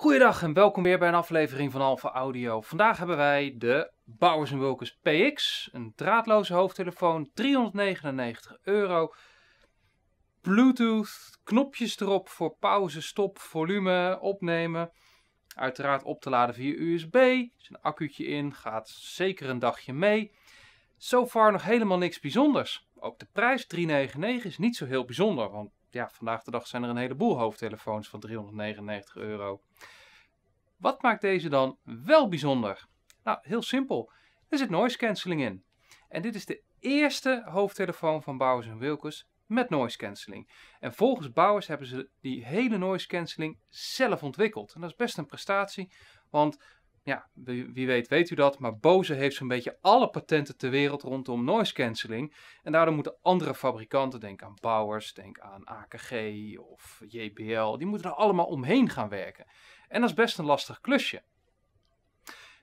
Goedendag en welkom weer bij een aflevering van Alpha Audio. Vandaag hebben wij de Bowers Wilkins PX, een draadloze hoofdtelefoon, 399 euro. Bluetooth, knopjes erop voor pauze, stop, volume, opnemen. Uiteraard op te laden via USB. Er zit een accu'tje in, gaat zeker een dagje mee. So far nog helemaal niks bijzonders. Ook de prijs 399 is niet zo heel bijzonder, want ja, vandaag de dag zijn er een heleboel hoofdtelefoons van 399 euro. Wat maakt deze dan wel bijzonder? Nou, heel simpel. Er zit noise cancelling in. En dit is de eerste hoofdtelefoon van Bowers Wilkins met noise cancelling. En volgens Bowers hebben ze die hele noise cancelling zelf ontwikkeld. En dat is best een prestatie, want ja, wie weet weet u dat, maar Bose heeft zo'n beetje alle patenten ter wereld rondom noise cancelling. En daardoor moeten andere fabrikanten, denk aan Bowers, denk aan AKG of JBL, die moeten er allemaal omheen gaan werken. En dat is best een lastig klusje.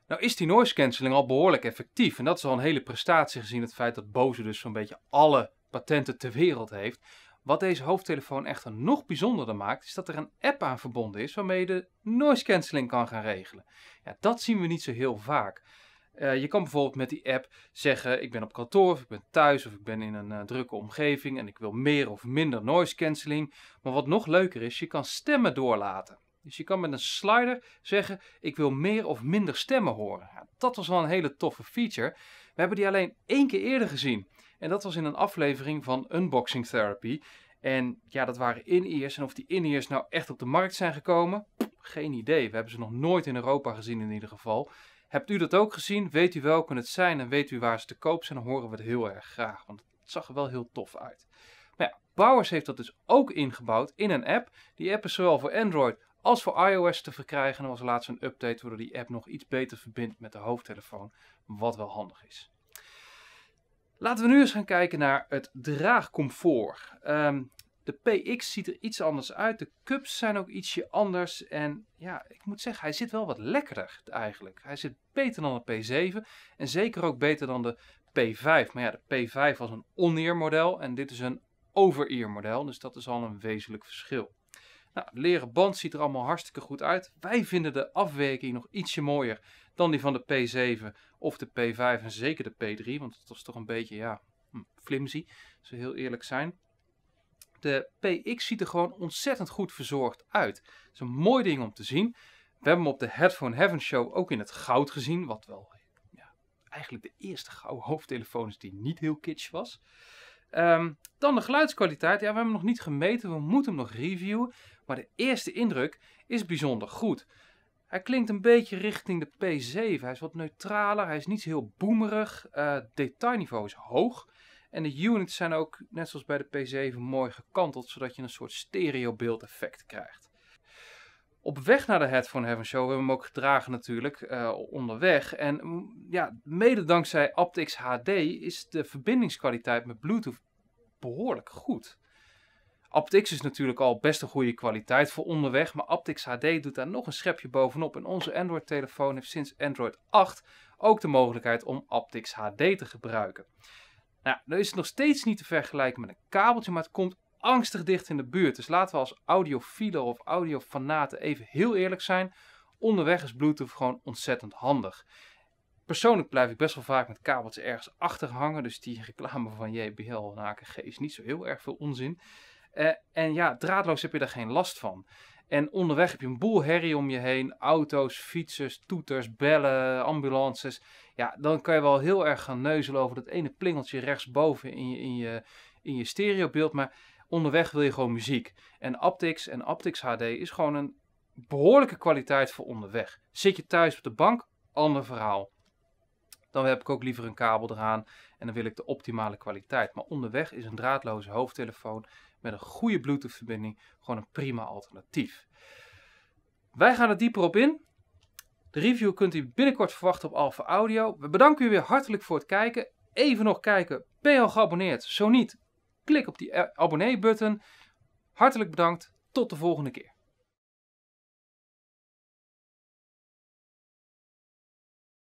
Nou is die noise cancelling al behoorlijk effectief. En dat is al een hele prestatie gezien het feit dat Bose dus zo'n beetje alle patenten ter wereld heeft. Wat deze hoofdtelefoon echter nog bijzonderder maakt, is dat er een app aan verbonden is waarmee je de noise cancelling kan gaan regelen. Ja, dat zien we niet zo heel vaak. Eh, je kan bijvoorbeeld met die app zeggen: Ik ben op kantoor, of ik ben thuis, of ik ben in een eh, drukke omgeving en ik wil meer of minder noise cancelling. Maar wat nog leuker is, je kan stemmen doorlaten. Dus je kan met een slider zeggen, ik wil meer of minder stemmen horen. dat was wel een hele toffe feature. We hebben die alleen één keer eerder gezien. En dat was in een aflevering van Unboxing Therapy. En ja, dat waren in-ears. En of die in-ears nou echt op de markt zijn gekomen, geen idee. We hebben ze nog nooit in Europa gezien in ieder geval. Hebt u dat ook gezien? Weet u welke het zijn en weet u waar ze te koop zijn? Dan horen we het heel erg graag, want het zag er wel heel tof uit. Maar ja, Bowers heeft dat dus ook ingebouwd in een app. Die app is zowel voor Android als voor iOS te verkrijgen. Er was laatst een update waardoor die app nog iets beter verbindt met de hoofdtelefoon, wat wel handig is. Laten we nu eens gaan kijken naar het draagcomfort. Ehm, de PX ziet er iets anders uit. De cups zijn ook ietsje anders. En ja, ik moet zeggen, hij zit wel wat lekkerder eigenlijk. Hij zit beter dan de P7. En zeker ook beter dan de P5. Maar ja, de P5 was een on-ear model en dit is een over-ear model. Dus dat is al een wezenlijk verschil. Nou, leren band ziet er allemaal hartstikke goed uit. Wij vinden de afwerking nog ietsje mooier dan die van de P7 of de P5 en zeker de P3. Want het was toch een beetje, ja, hm, flimsy, als we heel eerlijk zijn. De PX ziet er gewoon ontzettend goed verzorgd uit. Het is een mooi ding om te zien. We hebben hem op de Headphone Heaven Show ook in het goud gezien. Wat wel ja, eigenlijk de eerste gouden hoofdtelefoon is die niet heel kitsch was. Ehm, dan de geluidskwaliteit. Ja, we hebben hem nog niet gemeten. We moeten hem nog reviewen. Maar de eerste indruk is bijzonder goed. Hij klinkt een beetje richting de P7. Hij is wat neutraler. Hij is niet heel boemerig. Uh, eh, detailniveau is hoog. En de units zijn ook, net zoals bij de P7, mooi gekanteld. Zodat je een soort stereobeeld effect krijgt op weg naar de Headphone Heaven Show hebben we hem ook gedragen natuurlijk eh, onderweg. En mm, ja, mede dankzij Aptix HD is de verbindingskwaliteit met Bluetooth behoorlijk goed. Aptix is natuurlijk al best een goede kwaliteit voor onderweg, maar Aptix HD doet daar nog een schepje bovenop. En onze Android-telefoon heeft sinds Android 8 ook de mogelijkheid om Aptix HD te gebruiken. Nou, is het nog steeds niet te vergelijken met een kabeltje, maar het komt angstig dicht in de buurt. Dus laten we als audiofielen of audiofanaten even heel eerlijk zijn. Onderweg is Bluetooth gewoon ontzettend handig. Persoonlijk blijf ik best wel vaak met kabeltjes ergens achter hangen. Dus die reclame van JBL en AKG is niet zo heel erg veel onzin. Eh, en ja, draadloos heb je daar geen last van. En onderweg heb je een boel herrie om je heen. Auto's, fietsers, toeters, bellen, ambulances. Ja, dan kan je wel heel erg gaan neuzelen over dat ene plingeltje rechtsboven in je, in je, in je stereobeeld. Maar onderweg wil je gewoon muziek. En Aptix en Aptix HD is gewoon een behoorlijke kwaliteit voor onderweg. Zit je thuis op de bank, ander verhaal. Dan heb ik ook liever een kabel eraan en dan wil ik de optimale kwaliteit. Maar onderweg is een draadloze hoofdtelefoon met een goede Bluetooth-verbinding gewoon een prima alternatief. Wij gaan er dieper op in. De review kunt u binnenkort verwachten op Alpha Audio. We bedanken u weer hartelijk voor het kijken. Even nog kijken, ben je al geabonneerd? Zo niet, Klik op die abonnee-button. Hartelijk bedankt. Tot de volgende keer.